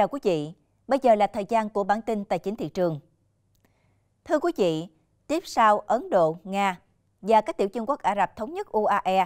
chào quý vị. Bây giờ là thời gian của bản tin Tài chính thị trường. Thưa quý vị, tiếp sau Ấn Độ, Nga và các tiểu vương quốc Ả Rập Thống nhất UAE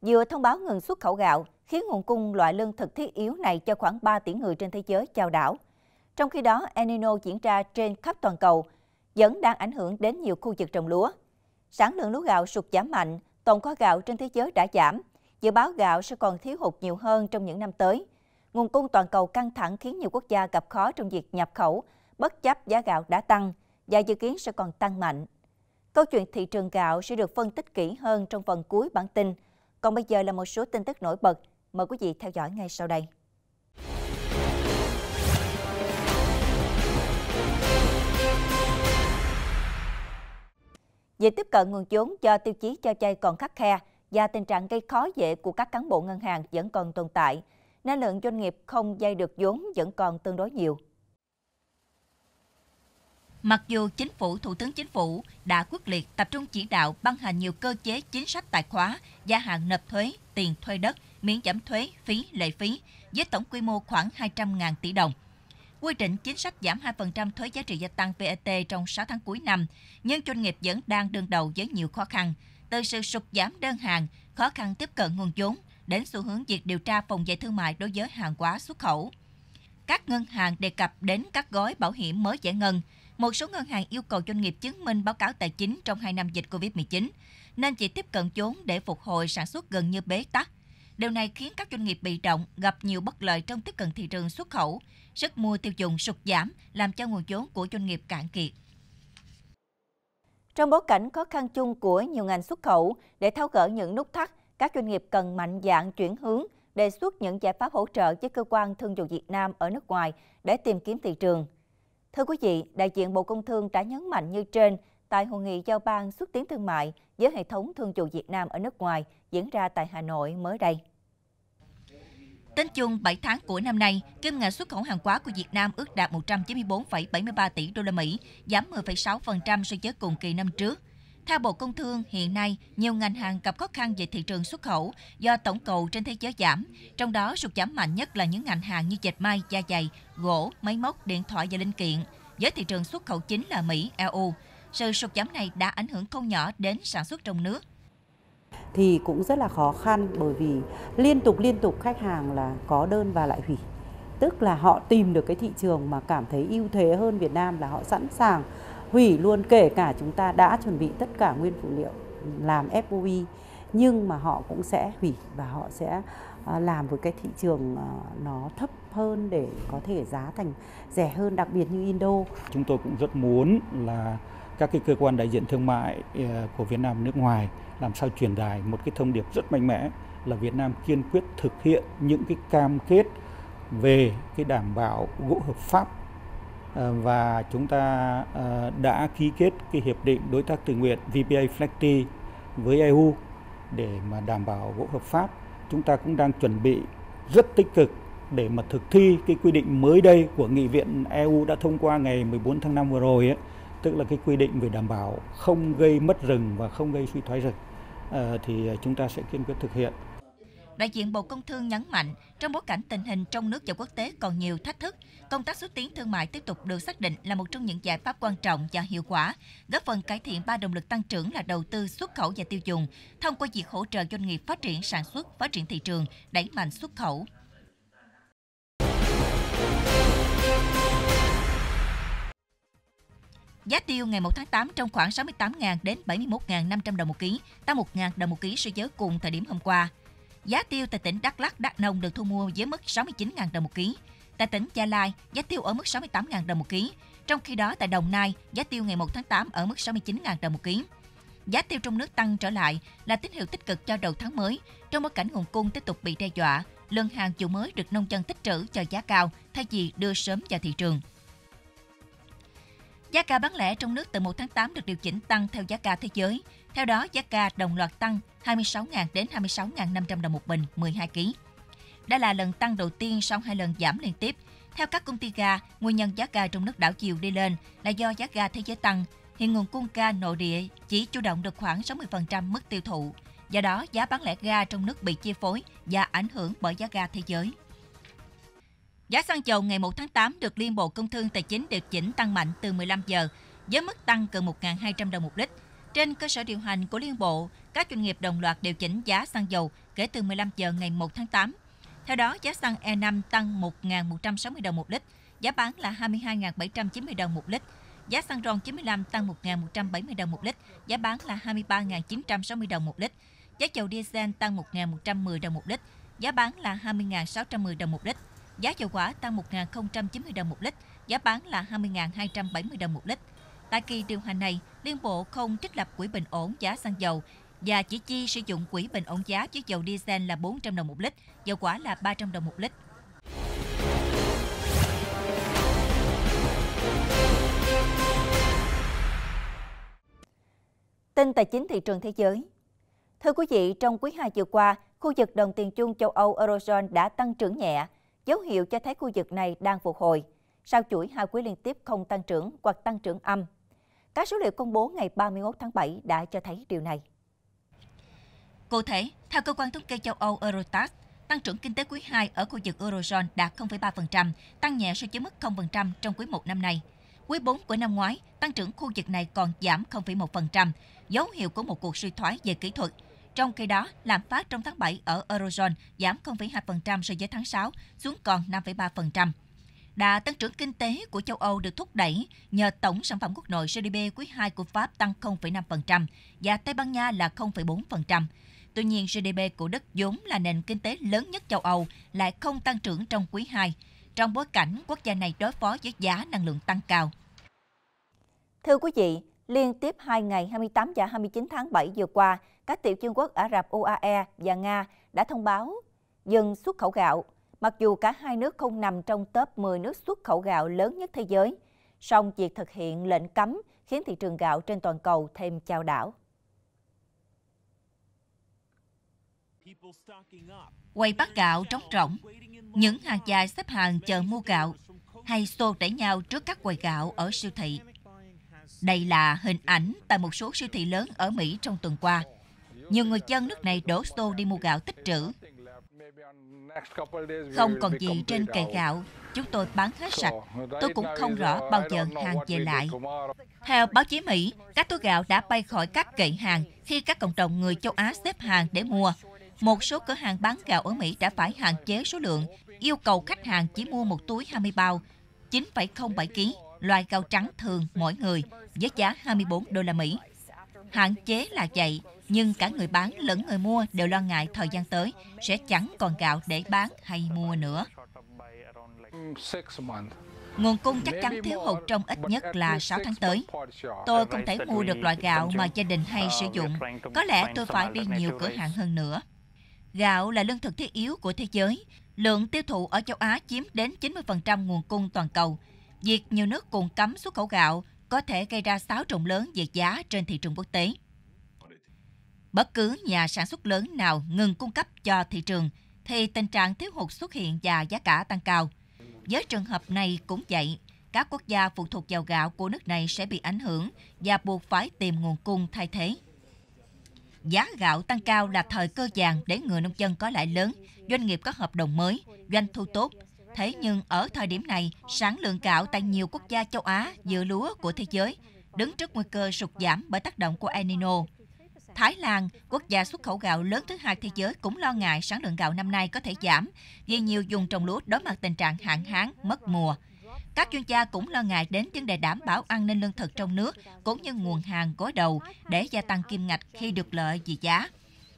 vừa thông báo ngừng xuất khẩu gạo khiến nguồn cung loại lương thực thiết yếu này cho khoảng 3 tỷ người trên thế giới chao đảo. Trong khi đó, enino diễn ra trên khắp toàn cầu, vẫn đang ảnh hưởng đến nhiều khu vực trồng lúa. Sản lượng lúa gạo sụt giảm mạnh, tổng kho gạo trên thế giới đã giảm, dự báo gạo sẽ còn thiếu hụt nhiều hơn trong những năm tới nguồn cung toàn cầu căng thẳng khiến nhiều quốc gia gặp khó trong việc nhập khẩu, bất chấp giá gạo đã tăng và dự kiến sẽ còn tăng mạnh. Câu chuyện thị trường gạo sẽ được phân tích kỹ hơn trong phần cuối bản tin. Còn bây giờ là một số tin tức nổi bật. Mời quý vị theo dõi ngay sau đây. Về tiếp cận nguồn vốn do tiêu chí cho chay còn khắc khe và tình trạng gây khó dễ của các cán bộ ngân hàng vẫn còn tồn tại – nên lượng doanh nghiệp không vay được vốn vẫn còn tương đối nhiều. Mặc dù chính phủ, Thủ tướng Chính phủ đã quyết liệt tập trung chỉ đạo ban hành nhiều cơ chế chính sách tài khóa, gia hạn nộp thuế, tiền thuê đất, miễn giảm thuế, phí, lệ phí với tổng quy mô khoảng 200.000 tỷ đồng. Quy định chính sách giảm 2% thuế giá trị gia tăng VAT e trong 6 tháng cuối năm, nhưng doanh nghiệp vẫn đang đương đầu với nhiều khó khăn, từ sự sụt giảm đơn hàng, khó khăn tiếp cận nguồn vốn, đến xu hướng việc điều tra phòng vệ thương mại đối với hàng hóa xuất khẩu. Các ngân hàng đề cập đến các gói bảo hiểm mới giải ngân. Một số ngân hàng yêu cầu doanh nghiệp chứng minh báo cáo tài chính trong 2 năm dịch COVID-19, nên chỉ tiếp cận vốn để phục hồi sản xuất gần như bế tắc. Điều này khiến các doanh nghiệp bị động gặp nhiều bất lợi trong tiếp cận thị trường xuất khẩu, sức mua tiêu dùng sụt giảm làm cho nguồn vốn của doanh nghiệp cạn kiệt. Trong bối cảnh khó khăn chung của nhiều ngành xuất khẩu, để tháo gỡ những nút thắt, các doanh nghiệp cần mạnh dạng chuyển hướng, đề xuất những giải pháp hỗ trợ cho cơ quan thương vụ Việt Nam ở nước ngoài để tìm kiếm thị trường. Thưa quý vị, đại diện Bộ Công Thương đã nhấn mạnh như trên tại hội nghị giao ban xúc tiến thương mại với hệ thống thương vụ Việt Nam ở nước ngoài diễn ra tại Hà Nội mới đây. Tính chung 7 tháng của năm nay, kim ngạch xuất khẩu hàng hóa của Việt Nam ước đạt 194,73 tỷ đô la Mỹ, giảm 10,6% so với cùng kỳ năm trước. Theo Bộ Công Thương, hiện nay nhiều ngành hàng gặp khó khăn về thị trường xuất khẩu do tổng cầu trên thế giới giảm, trong đó sụt giảm mạnh nhất là những ngành hàng như dệt may, da dày, gỗ, máy móc, điện thoại và linh kiện, với thị trường xuất khẩu chính là Mỹ, EU. Sự sụt giảm này đã ảnh hưởng không nhỏ đến sản xuất trong nước thì cũng rất là khó khăn bởi vì liên tục liên tục khách hàng là có đơn và lại hủy tức là họ tìm được cái thị trường mà cảm thấy ưu thế hơn Việt Nam là họ sẵn sàng hủy luôn kể cả chúng ta đã chuẩn bị tất cả nguyên phụ liệu làm FOI nhưng mà họ cũng sẽ hủy và họ sẽ à, làm với cái thị trường à, nó thấp hơn để có thể giá thành rẻ hơn đặc biệt như Indo. Chúng tôi cũng rất muốn là các cái cơ quan đại diện thương mại à, của Việt Nam nước ngoài làm sao truyền đài một cái thông điệp rất mạnh mẽ là Việt Nam kiên quyết thực hiện những cái cam kết về cái đảm bảo gỗ hợp pháp Ờ, và chúng ta ờ, đã ký kết cái hiệp định đối tác tự nguyện VPA Flexi với EU để mà đảm bảo gỗ hợp pháp. Chúng ta cũng đang chuẩn bị rất tích cực để mà thực thi cái quy định mới đây của nghị viện EU đã thông qua ngày 14 tháng 5 vừa rồi ấy, tức là cái quy định về đảm bảo không gây mất rừng và không gây suy thoái rừng ờ, thì chúng ta sẽ kiên quyết thực hiện. Đại diện Bộ Công Thương nhấn mạnh, trong bối cảnh tình hình trong nước và quốc tế còn nhiều thách thức, công tác xúc tiến thương mại tiếp tục được xác định là một trong những giải pháp quan trọng và hiệu quả, góp phần cải thiện ba động lực tăng trưởng là đầu tư, xuất khẩu và tiêu dùng, thông qua việc hỗ trợ doanh nghiệp phát triển sản xuất, phát triển thị trường, đẩy mạnh xuất khẩu. Giá tiêu ngày 1 tháng 8 trong khoảng 68.000 đến 71.500 đồng một ký, tăng 1.000 đồng một ký so với cùng thời điểm hôm qua. Giá tiêu tại tỉnh Đắk Lắk, Đắk Nông được thu mua với mức 69.000 đồng một ký. Tại tỉnh Gia Lai, giá tiêu ở mức 68.000 đồng một ký. Trong khi đó tại Đồng Nai, giá tiêu ngày 1 tháng 8 ở mức 69.000 đồng một ký. Giá tiêu trong nước tăng trở lại là tín hiệu tích cực cho đầu tháng mới, trong bối cảnh nguồn cung tiếp tục bị đe dọa, lượng hàng dù mới được nông dân tích trữ cho giá cao thay vì đưa sớm vào thị trường. Giá cả bán lẻ trong nước từ 1 tháng 8 được điều chỉnh tăng theo giá cả thế giới. Theo đó, giá cả đồng loạt tăng 26.000 đến 26.500 đồng một bình 12 kg. Đây là lần tăng đầu tiên sau hai lần giảm liên tiếp. Theo các công ty ga, nguyên nhân giá ga trong nước đảo chiều đi lên là do giá ga thế giới tăng. Hiện nguồn cung ga nội địa chỉ chủ động được khoảng 60% mức tiêu thụ. Do đó, giá bán lẻ ga trong nước bị chi phối và ảnh hưởng bởi giá ga thế giới. Giá xăng dầu ngày 1 tháng 8 được Liên Bộ Công Thương Tài chính điều chỉnh tăng mạnh từ 15 giờ, với mức tăng gần 1.200 đồng một lít. Trên cơ sở điều hành của Liên Bộ, các doanh nghiệp đồng loạt điều chỉnh giá xăng dầu kể từ 15 giờ ngày 1 tháng 8. Theo đó, giá xăng E5 tăng 1.160 đồng một lít, giá bán là 22.790 đồng một lít. Giá xăng RON 95 tăng 1.170 đồng một lít, giá bán là 23.960 đồng một lít. Giá dầu diesel tăng 1.110 đồng một lít, giá bán là 20.610 đồng một lít. Giá dầu hỏa tăng 1.090 đồng một lít, giá bán là 20.270 đồng một lít. Tại kỳ điều hành này, Liên Bộ không trích lập quỹ bình ổn giá xăng dầu và chỉ chi sử dụng quỹ bình ổn giá chứa dầu diesel là 400 đồng một lít, dầu quả là 300 đồng một lít. Tin tài chính thị trường thế giới Thưa quý vị, trong quý 2 vừa qua, khu vực đồng tiền chung châu Âu Eurozone đã tăng trưởng nhẹ – dấu hiệu cho thấy khu vực này đang phục hồi, sau chuỗi hai quý liên tiếp không tăng trưởng hoặc tăng trưởng âm. Các số liệu công bố ngày 31 tháng 7 đã cho thấy điều này. Cụ thể, theo cơ quan thống kê châu Âu Eurostat, tăng trưởng kinh tế quý 2 ở khu vực Eurozone đạt 0,3%, tăng nhẹ so với mức 0% trong quý 1 năm nay. Quý 4 của năm ngoái, tăng trưởng khu vực này còn giảm 0,1%, dấu hiệu của một cuộc suy thoái về kỹ thuật – trong khi đó, lạm phát trong tháng 7 ở Eurozone giảm 0,2% so với tháng 6 xuống còn 5,3%. Đà tăng trưởng kinh tế của châu Âu được thúc đẩy nhờ tổng sản phẩm quốc nội GDP quý 2 của Pháp tăng 0,5% và Tây Ban Nha là 0,4%. Tuy nhiên, GDP của Đức vốn là nền kinh tế lớn nhất châu Âu lại không tăng trưởng trong quý 2, trong bối cảnh quốc gia này đối phó với giá năng lượng tăng cao. Thưa quý vị, liên tiếp 2 ngày 28 và 29 tháng 7 vừa qua, các tiểu vương quốc Ả Rập UAE và Nga đã thông báo dừng xuất khẩu gạo, mặc dù cả hai nước không nằm trong top 10 nước xuất khẩu gạo lớn nhất thế giới. Song việc thực hiện lệnh cấm khiến thị trường gạo trên toàn cầu thêm chao đảo. Quầy bắt gạo trống rỗng, những hàng dài xếp hàng chờ mua gạo hay xô đẩy nhau trước các quầy gạo ở siêu thị. Đây là hình ảnh tại một số siêu thị lớn ở Mỹ trong tuần qua nhiều người dân nước này đổ xô đi mua gạo tích trữ. Không còn gì trên kệ gạo, chúng tôi bán hết sạch. Tôi cũng không rõ bao giờ hàng về lại. Theo báo chí Mỹ, các túi gạo đã bay khỏi các kệ hàng khi các cộng đồng người châu Á xếp hàng để mua. Một số cửa hàng bán gạo ở Mỹ đã phải hạn chế số lượng, yêu cầu khách hàng chỉ mua một túi 20 bao, 9,07 kg, loại gạo trắng thường mỗi người với giá 24 đô la Mỹ. Hạn chế là vậy, nhưng cả người bán lẫn người mua đều lo ngại thời gian tới sẽ chẳng còn gạo để bán hay mua nữa. Nguồn cung chắc chắn thiếu hụt trong ít nhất là 6 tháng tới. Tôi không thể mua được loại gạo mà gia đình hay sử dụng. Có lẽ tôi phải đi nhiều cửa hàng hơn nữa. Gạo là lương thực thiết yếu của thế giới. Lượng tiêu thụ ở châu Á chiếm đến 90% nguồn cung toàn cầu. Việc nhiều nước cùng cấm xuất khẩu gạo có thể gây ra xáo trộn lớn về giá trên thị trường quốc tế. Bất cứ nhà sản xuất lớn nào ngừng cung cấp cho thị trường thì tình trạng thiếu hụt xuất hiện và giá cả tăng cao. Với trường hợp này cũng vậy, các quốc gia phụ thuộc vào gạo của nước này sẽ bị ảnh hưởng và buộc phải tìm nguồn cung thay thế. Giá gạo tăng cao là thời cơ vàng để người nông dân có lãi lớn, doanh nghiệp có hợp đồng mới, doanh thu tốt. Thế nhưng ở thời điểm này, sản lượng gạo tại nhiều quốc gia châu Á, dựa lúa của thế giới, đứng trước nguy cơ sụt giảm bởi tác động của El Nino. Thái Lan, quốc gia xuất khẩu gạo lớn thứ hai thế giới cũng lo ngại sản lượng gạo năm nay có thể giảm vì nhiều vùng trồng lúa đối mặt tình trạng hạn hán, mất mùa. Các chuyên gia cũng lo ngại đến vấn đề đảm bảo an ninh lương thực trong nước cũng như nguồn hàng gối đầu để gia tăng kim ngạch khi được lợi vì giá.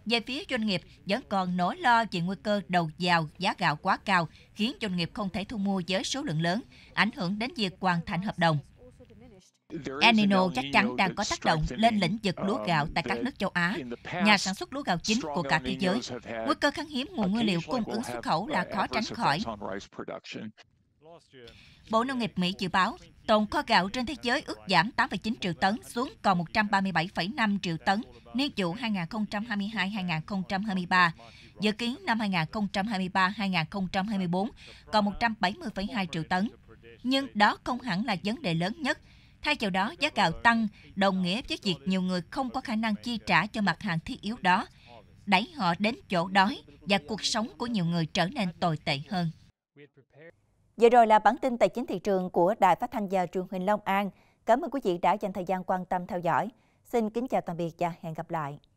Về phía doanh nghiệp vẫn còn nỗi lo về nguy cơ đầu vào giá gạo quá cao khiến doanh nghiệp không thể thu mua với số lượng lớn, ảnh hưởng đến việc hoàn thành hợp đồng. Enino chắc chắn đang có tác động lên lĩnh vực lúa um, gạo tại các nước châu Á, nhà sản xuất lúa gạo chính của cả thế giới. Nguy cơ khan hiếm nguồn nguyên liệu cung ứng xuất khẩu là uh, khó tránh khỏi. Bộ Nông nghiệp Mỹ dự báo tồn kho gạo trên thế giới ước giảm 8,9 triệu tấn xuống còn 137,5 triệu tấn niên vụ 2022-2023, dự kiến năm 2023-2024 còn 170,2 triệu tấn. Nhưng đó không hẳn là vấn đề lớn nhất Thay vào đó, giá gạo tăng đồng nghĩa với việc nhiều người không có khả năng chi trả cho mặt hàng thiết yếu đó, đẩy họ đến chỗ đói và cuộc sống của nhiều người trở nên tồi tệ hơn. Vừa rồi là bản tin tài chính thị trường của Đài Phát thanh và Truyền hình Long An. Cảm ơn quý vị đã dành thời gian quan tâm theo dõi. Xin kính chào tạm biệt và hẹn gặp lại.